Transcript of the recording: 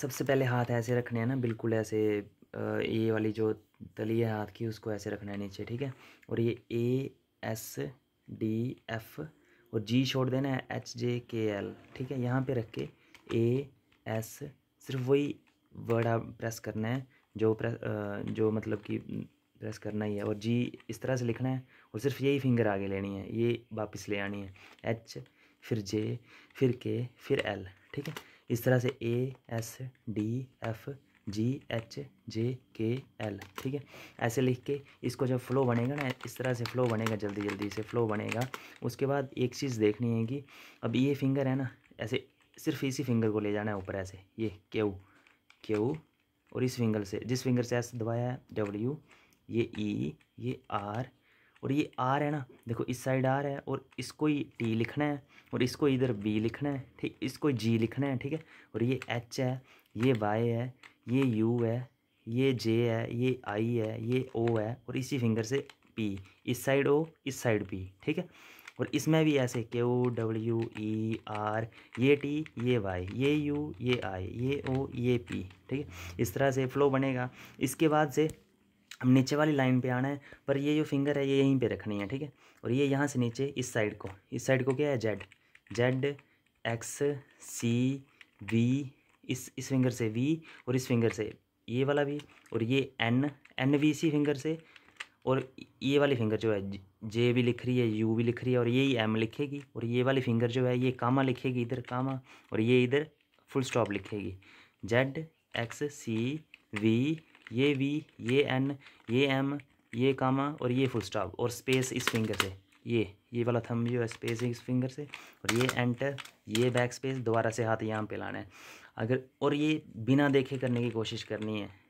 सबसे पहले हाथ ऐसे रखने हैं ना बिल्कुल ऐसे ए वाली जो तली है हाथ की उसको ऐसे रखना है नीचे ठीक है और ये ए एस डी एफ और जी छोड़ देना है एच जे के एल ठीक है यहाँ पे रख के ए एस सिर्फ वही वर्ड आप प्रेस करना है जो प्रेस जो मतलब कि प्रेस करना ही है और जी इस तरह से लिखना है और सिर्फ यही फिंगर आगे लेनी है ये वापस ले आनी है एच फिर जे फिर के फिर एल ठीक है इस तरह से A S D F G H J K L ठीक है ऐसे लिख के इसको जब फ्लो बनेगा ना इस तरह से फ्लो बनेगा जल्दी जल्दी से फ्लो बनेगा उसके बाद एक चीज़ देखनी है कि अब ये फिंगर है ना ऐसे सिर्फ इसी फिंगर को ले जाना है ऊपर ऐसे ये क्यू क्यू और इस फिंगर से जिस फिंगर से ऐसे दबाया है डब्ल्यू ये ई e, ये आर और ये आर है ना देखो इस साइड आर है और इसको ही टी लिखना है और इसको इधर बी लिखना है ठीक इसको जी लिखना है ठीक है और ये एच है ये वाई है ये यू है ये जे है ये आई है ये ओ है और इसी फिंगर से पी इस साइड ओ इस साइड पी ठीक है और इसमें भी ऐसे क्यू डब्ल्यू ई आर ये टी ये वाई ये यू ये आई ये ओ ये पी ठीक है इस तरह से फ्लो बनेगा इसके बाद से हम नीचे वाली लाइन पे आना है पर ये जो फिंगर है ये यहीं पे रखनी है ठीक है और ये यहाँ से नीचे इस साइड को इस साइड को क्या है Z Z X C V इस इस फिंगर से वी और इस फिंगर से ये वाला भी और ये एन एन भी इसी फिंगर से और ये वाली फिंगर जो है जे भी लिख रही है यू भी लिख रही है और ये एम लिखेगी और ये वाली फिंगर जो है ये कामा लिखेगी इधर कामा और ये इधर फुल स्टॉप लिखेगी जेड एक्स सी वी ये वी ये एन ये एम ये कामा और ये फुल स्टॉप और स्पेस इस फिंगर से ये ये वाला थम जो है स्पेस इस फिंगर से और ये एंटर ये बैक स्पेस दोबारा से हाथ यहाँ पे लाना है अगर और ये बिना देखे करने की कोशिश करनी है